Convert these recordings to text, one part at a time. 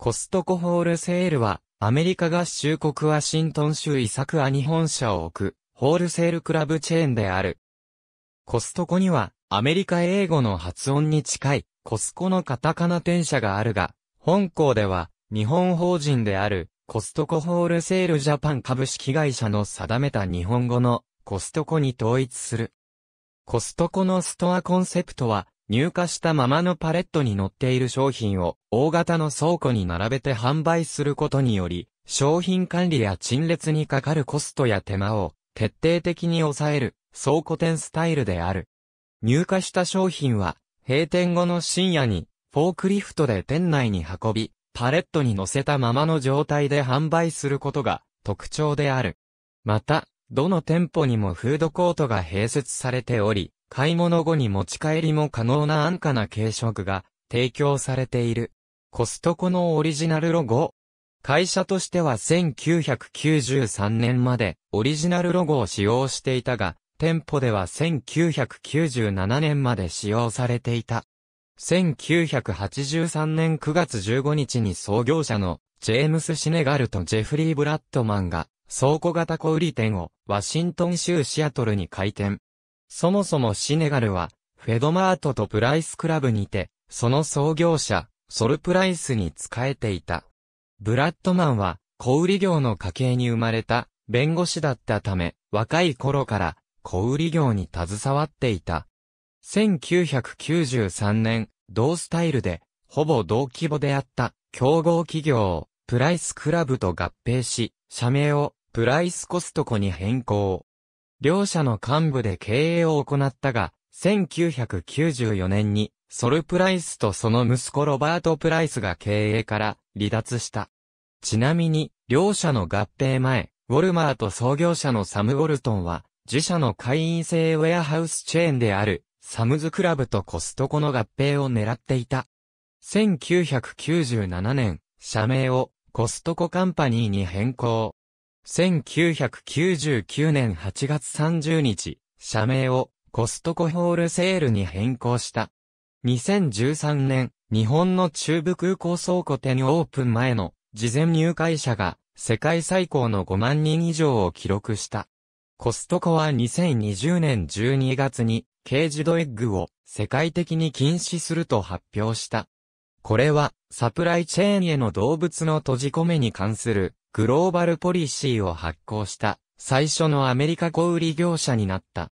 コストコホールセールは、アメリカ合衆国ワシントン州イサクア日本社を置く、ホールセールクラブチェーンである。コストコには、アメリカ英語の発音に近い、コスコのカタカナ店写があるが、本校では、日本法人である、コストコホールセールジャパン株式会社の定めた日本語の、コストコに統一する。コストコのストアコンセプトは、入荷したままのパレットに乗っている商品を大型の倉庫に並べて販売することにより、商品管理や陳列にかかるコストや手間を徹底的に抑える倉庫店スタイルである。入荷した商品は閉店後の深夜にフォークリフトで店内に運び、パレットに乗せたままの状態で販売することが特徴である。また、どの店舗にもフードコートが併設されており、買い物後に持ち帰りも可能な安価な軽食が提供されている。コストコのオリジナルロゴ。会社としては1993年までオリジナルロゴを使用していたが、店舗では1997年まで使用されていた。1983年9月15日に創業者のジェームス・シネガルとジェフリー・ブラッドマンが倉庫型小売店をワシントン州シアトルに開店。そもそもシネガルは、フェドマートとプライスクラブにて、その創業者、ソルプライスに仕えていた。ブラッドマンは、小売業の家系に生まれた、弁護士だったため、若い頃から、小売業に携わっていた。1993年、同スタイルで、ほぼ同規模であった、競合企業を、プライスクラブと合併し、社名を、プライスコストコに変更。両社の幹部で経営を行ったが、1994年に、ソル・プライスとその息子ロバート・プライスが経営から離脱した。ちなみに、両社の合併前、ウォルマーと創業者のサム・ウォルトンは、自社の会員制ウェアハウスチェーンである、サムズクラブとコストコの合併を狙っていた。1997年、社名をコストコカンパニーに変更。1999年8月30日、社名をコストコホールセールに変更した。2013年、日本の中部空港倉庫店オープン前の事前入会者が世界最高の5万人以上を記録した。コストコは2020年12月にケージドエッグを世界的に禁止すると発表した。これはサプライチェーンへの動物の閉じ込めに関するグローバルポリシーを発行した最初のアメリカ小売業者になった。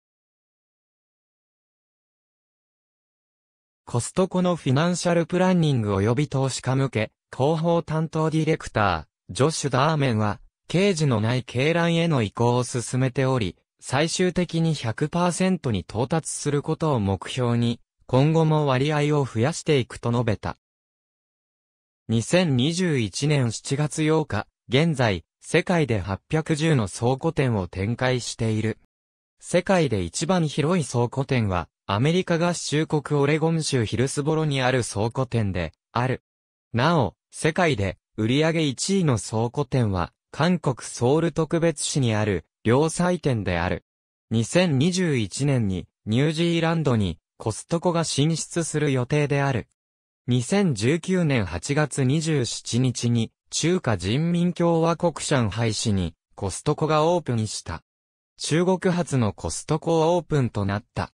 コストコのフィナンシャルプランニング及び投資家向け、広報担当ディレクター、ジョシュ・ダーメンは、刑事のない鶏卵への移行を進めており、最終的に100%に到達することを目標に、今後も割合を増やしていくと述べた。2021年7月8日、現在、世界で810の倉庫店を展開している。世界で一番広い倉庫店は、アメリカ合衆国オレゴン州ヒルスボロにある倉庫店で、ある。なお、世界で、売上1位の倉庫店は、韓国ソウル特別市にある、両祭店である。2021年に、ニュージーランドに、コストコが進出する予定である。2019年8月27日に、中華人民共和国上海市にコストコがオープンした。中国発のコストコオープンとなった。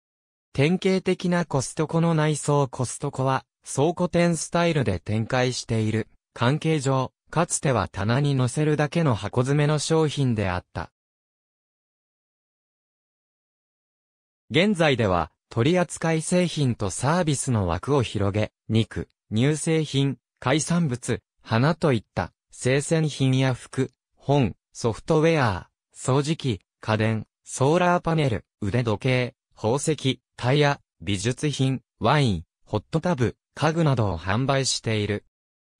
典型的なコストコの内装コストコは倉庫店スタイルで展開している。関係上、かつては棚に載せるだけの箱詰めの商品であった。現在では取扱製品とサービスの枠を広げ、肉、乳製品、海産物、花といった生鮮品や服、本、ソフトウェア、掃除機、家電、ソーラーパネル、腕時計、宝石、タイヤ、美術品、ワイン、ホットタブ、家具などを販売している。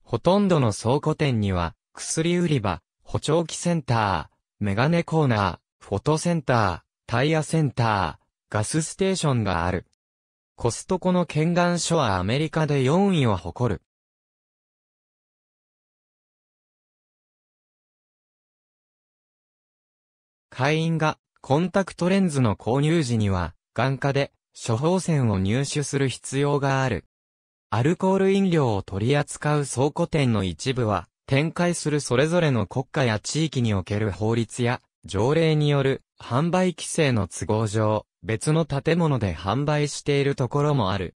ほとんどの倉庫店には、薬売り場、補聴器センター、メガネコーナー、フォトセンター、タイヤセンター、ガスステーションがある。コストコの県岸所はアメリカで4位を誇る。会員がコンタクトレンズの購入時には、眼科で処方箋を入手する必要がある。アルコール飲料を取り扱う倉庫店の一部は、展開するそれぞれの国家や地域における法律や条例による販売規制の都合上、別の建物で販売しているところもある。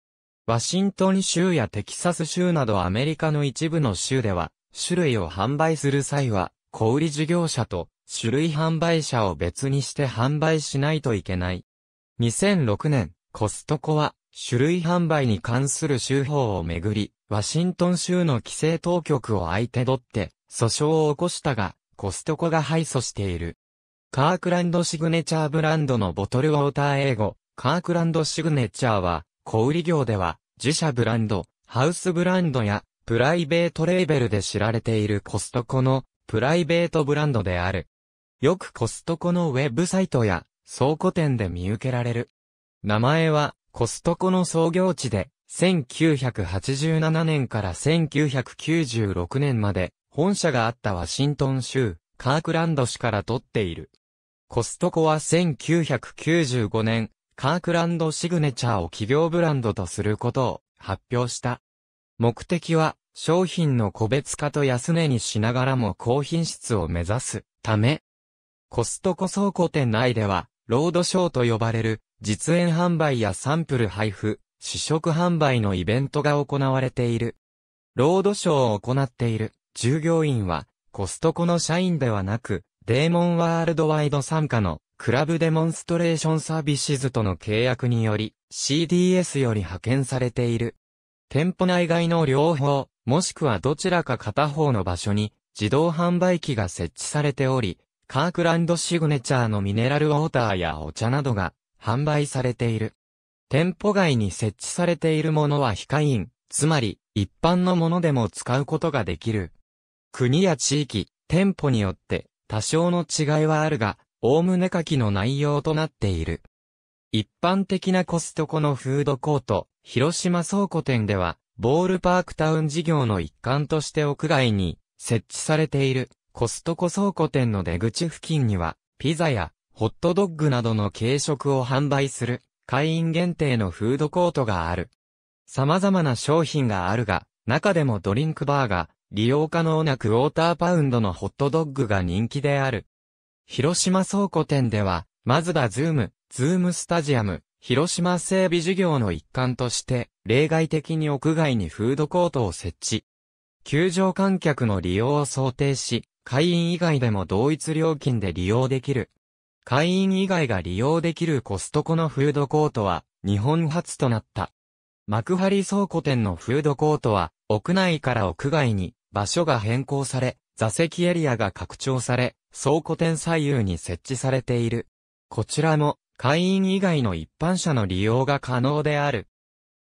ワシントン州やテキサス州などアメリカの一部の州では、種類を販売する際は、小売事業者と種類販売者を別にして販売しないといけない。2006年、コストコは、種類販売に関する州法をめぐり、ワシントン州の規制当局を相手取って、訴訟を起こしたが、コストコが敗訴している。カークランドシグネチャーブランドのボトルウォーター英語、カークランドシグネチャーは、小売業では、自社ブランド、ハウスブランドや、プライベートレーベルで知られているコストコの、プライベートブランドである。よくコストコのウェブサイトや倉庫店で見受けられる。名前はコストコの創業地で1987年から1996年まで本社があったワシントン州カークランド市から取っている。コストコは1995年カークランドシグネチャーを企業ブランドとすることを発表した。目的は商品の個別化と安値にしながらも高品質を目指すため、コストコ倉庫店内では、ロードショーと呼ばれる、実演販売やサンプル配布、試食販売のイベントが行われている。ロードショーを行っている従業員は、コストコの社員ではなく、デーモンワールドワイド参加のクラブデモンストレーションサービスズとの契約により CDS より派遣されている。店舗内外の両方、もしくはどちらか片方の場所に自動販売機が設置されており、カークランドシグネチャーのミネラルウォーターやお茶などが販売されている。店舗外に設置されているものは非会員、つまり一般のものでも使うことができる。国や地域、店舗によって多少の違いはあるが、概ね下記の内容となっている。一般的なコストコのフードコート、広島倉庫店では、ボールパークタウン事業の一環として屋外に設置されている。コストコ倉庫店の出口付近には、ピザやホットドッグなどの軽食を販売する、会員限定のフードコートがある。様々な商品があるが、中でもドリンクバーが、利用可能なクォーターパウンドのホットドッグが人気である。広島倉庫店では、マズダズーム、ズームスタジアム、広島整備事業の一環として、例外的に屋外にフードコートを設置。球場観客の利用を想定し、会員以外でも同一料金で利用できる。会員以外が利用できるコストコのフードコートは日本初となった。幕張倉庫店のフードコートは屋内から屋外に場所が変更され、座席エリアが拡張され、倉庫店左右に設置されている。こちらも会員以外の一般者の利用が可能である。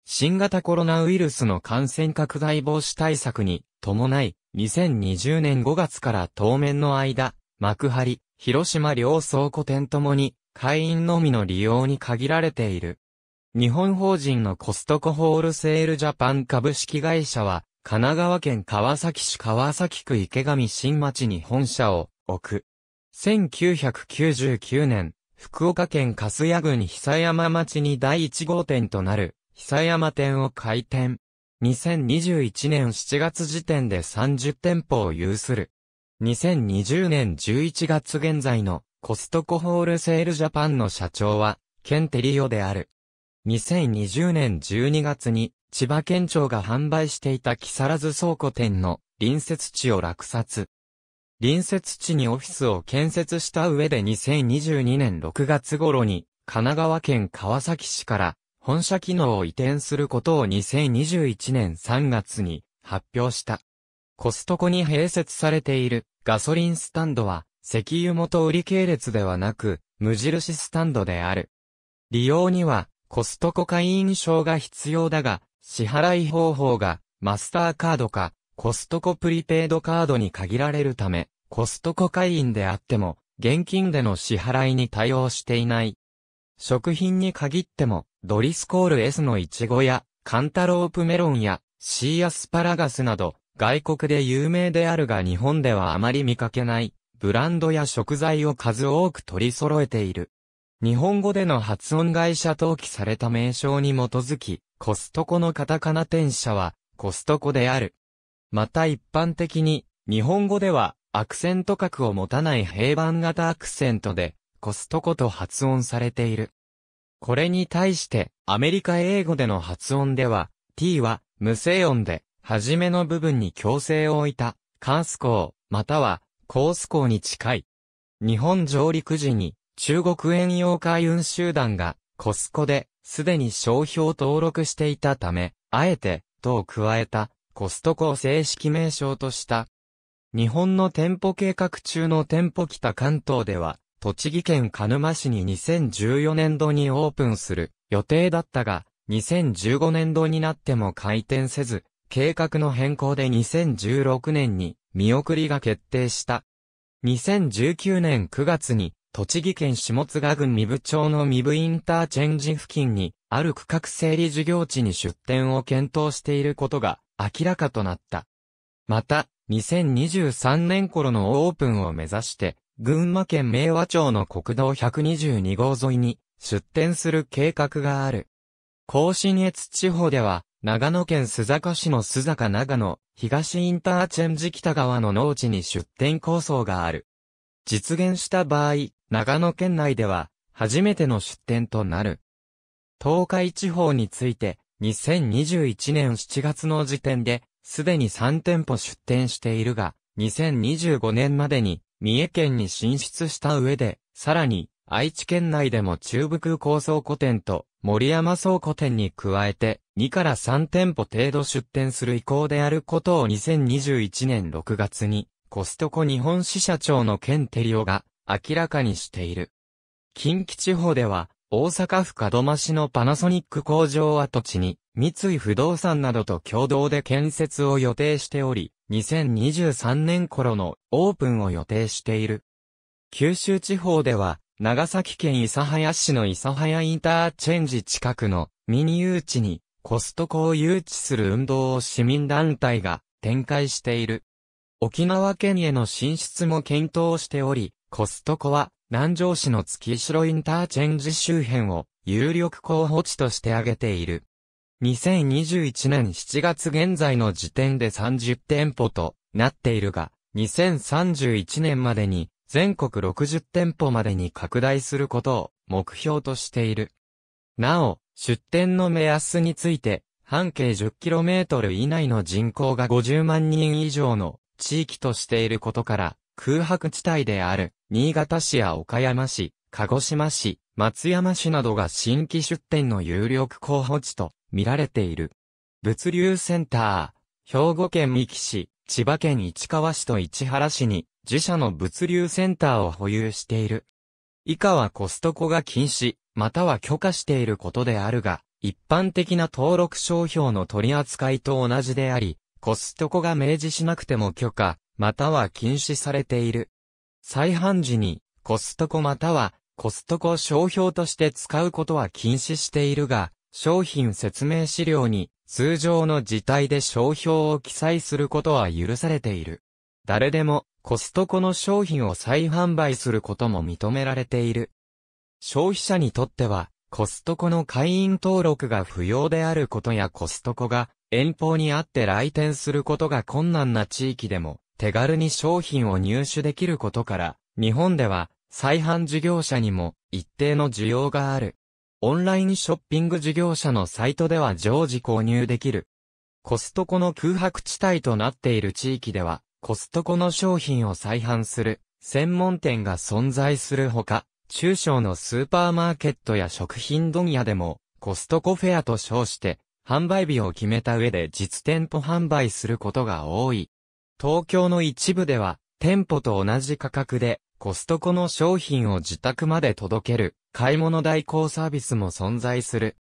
新型コロナウイルスの感染拡大防止対策に伴い、2020年5月から当面の間、幕張、広島両倉庫店ともに、会員のみの利用に限られている。日本法人のコストコホールセールジャパン株式会社は、神奈川県川崎市川崎区池上新町に本社を置く。1999年、福岡県粕屋郡久山町に第1号店となる久山店を開店。2021年7月時点で30店舗を有する。2020年11月現在のコストコホールセールジャパンの社長は、ケンテリオである。2020年12月に、千葉県庁が販売していた木更津倉庫店の隣接地を落札。隣接地にオフィスを建設した上で2022年6月頃に、神奈川県川崎市から本社機能を移転することを2021年3月に発表した。コストコに併設されているガソリンスタンドは、石油元売り系列ではなく、無印スタンドである。利用には、コストコ会員証が必要だが、支払い方法が、マスターカードか、コストコプリペイドカードに限られるため、コストコ会員であっても、現金での支払いに対応していない。食品に限っても、ドリスコール S のイチゴや、カンタロープメロンや、シーアスパラガスなど、外国で有名であるが日本ではあまり見かけない、ブランドや食材を数多く取り揃えている。日本語での発音会社登記された名称に基づき、コストコのカタカナ転写は、コストコである。また一般的に、日本語では、アクセント角を持たない平板型アクセントで、コストコと発音されている。これに対して、アメリカ英語での発音では、t は無声音で、初めの部分に強制を置いた、カースコー、または、コースコーに近い。日本上陸時に、中国遠洋海運集団が、コスコで、すでに商標登録していたため、あえて、とを加えた、コストコを正式名称とした。日本の店舗計画中の店舗北関東では、栃木県鹿沼市に2014年度にオープンする予定だったが、2015年度になっても開店せず、計画の変更で2016年に見送りが決定した。2019年9月に、栃木県下津賀郡三部町の三部インターチェンジ付近に、ある区画整理事業地に出店を検討していることが明らかとなった。また、2023年頃のオープンを目指して、群馬県明和町の国道122号沿いに出店する計画がある。甲信越地方では、長野県須坂市の須坂長野、東インターチェンジ北側の農地に出店構想がある。実現した場合、長野県内では、初めての出店となる。東海地方について、2021年7月の時点で、すでに3店舗出店しているが、2025年までに三重県に進出した上で、さらに、愛知県内でも中部空港倉庫店と森山倉庫店に加えて2から3店舗程度出店する意向であることを2021年6月にコストコ日本支社長のケンテリオが明らかにしている。近畿地方では大阪府門真市のパナソニック工場跡地に三井不動産などと共同で建設を予定しており、2023年頃のオープンを予定している。九州地方では、長崎県諫早市の諫早インターチェンジ近くのミニ誘致にコストコを誘致する運動を市民団体が展開している。沖縄県への進出も検討しており、コストコは南城市の月城インターチェンジ周辺を有力候補地として挙げている。2021年7月現在の時点で30店舗となっているが、2031年までに全国60店舗までに拡大することを目標としている。なお、出店の目安について、半径 10km 以内の人口が50万人以上の地域としていることから、空白地帯である新潟市や岡山市、鹿児島市、松山市などが新規出店の有力候補地と見られている。物流センター、兵庫県三木市、千葉県市川市と市原市に自社の物流センターを保有している。以下はコストコが禁止、または許可していることであるが、一般的な登録商標の取り扱いと同じであり、コストコが明示しなくても許可、または禁止されている。再販時に、コストコまたは、コストコ商標として使うことは禁止しているが、商品説明資料に通常の事態で商標を記載することは許されている。誰でもコストコの商品を再販売することも認められている。消費者にとってはコストコの会員登録が不要であることやコストコが遠方にあって来店することが困難な地域でも手軽に商品を入手できることから日本では再販事業者にも一定の需要がある。オンラインショッピング事業者のサイトでは常時購入できる。コストコの空白地帯となっている地域では、コストコの商品を再販する専門店が存在するほか、中小のスーパーマーケットや食品問屋でも、コストコフェアと称して、販売日を決めた上で実店舗販売することが多い。東京の一部では、店舗と同じ価格で、コストコの商品を自宅まで届ける、買い物代行サービスも存在する。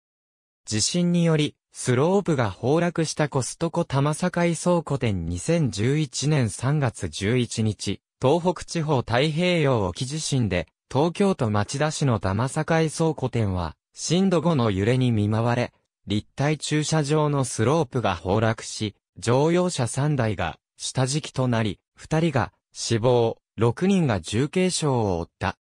地震により、スロープが崩落したコストコ玉境倉庫店2011年3月11日、東北地方太平洋沖地震で、東京都町田市の玉境倉庫店は、震度5の揺れに見舞われ、立体駐車場のスロープが崩落し、乗用車3台が下敷きとなり、2人が死亡、6人が重軽傷を負った。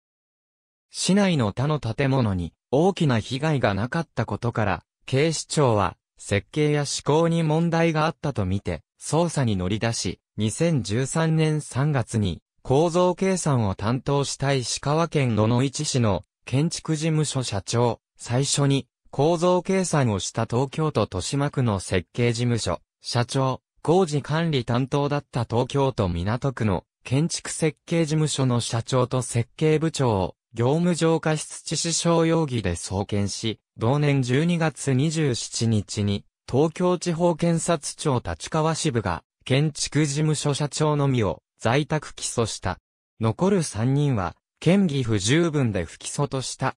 市内の他の建物に大きな被害がなかったことから、警視庁は設計や施工に問題があったとみて捜査に乗り出し、2013年3月に構造計算を担当したい石川県野々市市の建築事務所社長、最初に構造計算をした東京都豊島区の設計事務所、社長、工事管理担当だった東京都港区の建築設計事務所の社長と設計部長を、業務上過失致死傷容疑で送検し、同年12月27日に、東京地方検察庁立川支部が、建築事務所社長のみを在宅起訴した。残る3人は、嫌疑不十分で不起訴とした。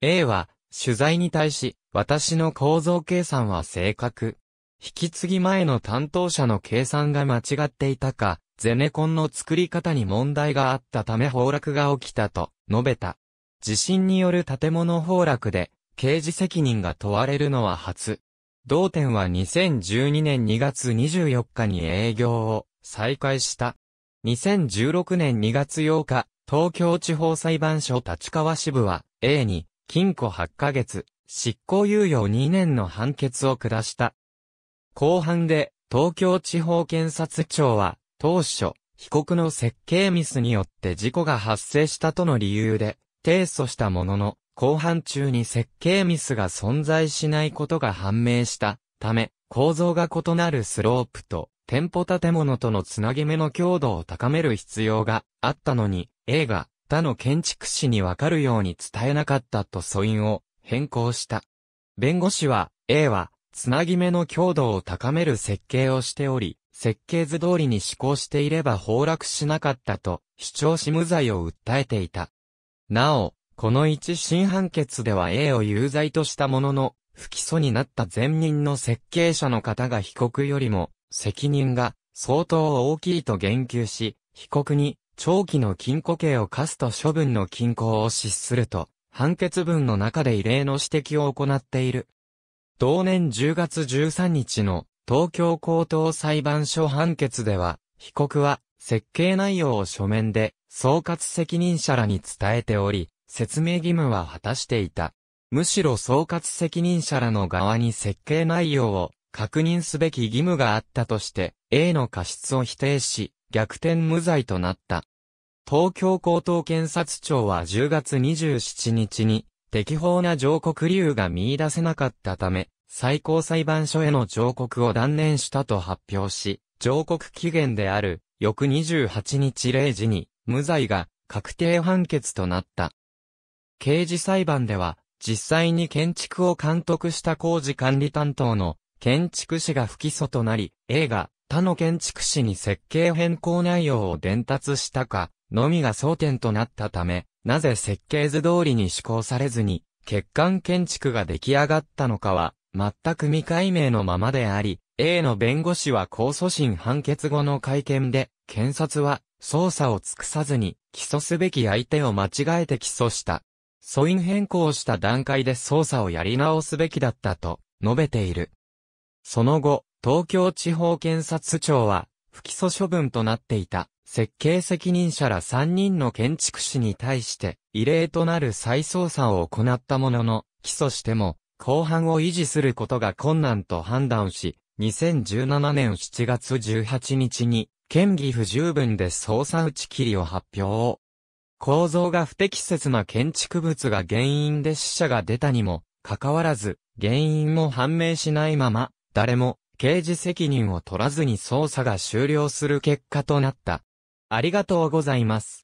A は、取材に対し、私の構造計算は正確。引き継ぎ前の担当者の計算が間違っていたか、ゼネコンの作り方に問題があったため崩落が起きたと述べた。地震による建物崩落で刑事責任が問われるのは初。同店は2012年2月24日に営業を再開した。2016年2月8日、東京地方裁判所立川支部は A に禁錮8ヶ月、執行猶予2年の判決を下した。後半で東京地方検察庁は当初、被告の設計ミスによって事故が発生したとの理由で、提訴したものの、後半中に設計ミスが存在しないことが判明したため、構造が異なるスロープと店舗建物とのつなぎ目の強度を高める必要があったのに、A が他の建築士にわかるように伝えなかったと素因を変更した。弁護士は A はつなぎ目の強度を高める設計をしており、設計図通りに施行していれば崩落しなかったと主張し無罪を訴えていた。なお、この一審判決では A を有罪としたものの、不起訴になった前任の設計者の方が被告よりも責任が相当大きいと言及し、被告に長期の禁錮刑を課すと処分の均衡を失すると、判決文の中で異例の指摘を行っている。同年10月13日の東京高等裁判所判決では、被告は、設計内容を書面で、総括責任者らに伝えており、説明義務は果たしていた。むしろ総括責任者らの側に設計内容を確認すべき義務があったとして、A の過失を否定し、逆転無罪となった。東京高等検察庁は10月27日に、適法な上告理由が見出せなかったため、最高裁判所への上告を断念したと発表し、上告期限である翌28日0時に無罪が確定判決となった。刑事裁判では実際に建築を監督した工事管理担当の建築士が不起訴となり、映画他の建築士に設計変更内容を伝達したかのみが争点となったため、なぜ設計図通りに施行されずに欠陥建築が出来上がったのかは全く未解明のままであり、A の弁護士は控訴審判決後の会見で、検察は捜査を尽くさずに、起訴すべき相手を間違えて起訴した。素因変更した段階で捜査をやり直すべきだったと述べている。その後、東京地方検察庁は、不起訴処分となっていた設計責任者ら3人の建築士に対して異例となる再捜査を行ったものの、起訴しても後半を維持することが困難と判断し、2017年7月18日に、県議不十分で捜査打ち切りを発表。構造が不適切な建築物が原因で死者が出たにも、かかわらず、原因も判明しないまま、誰も、刑事責任を取らずに捜査が終了する結果となった。ありがとうございます。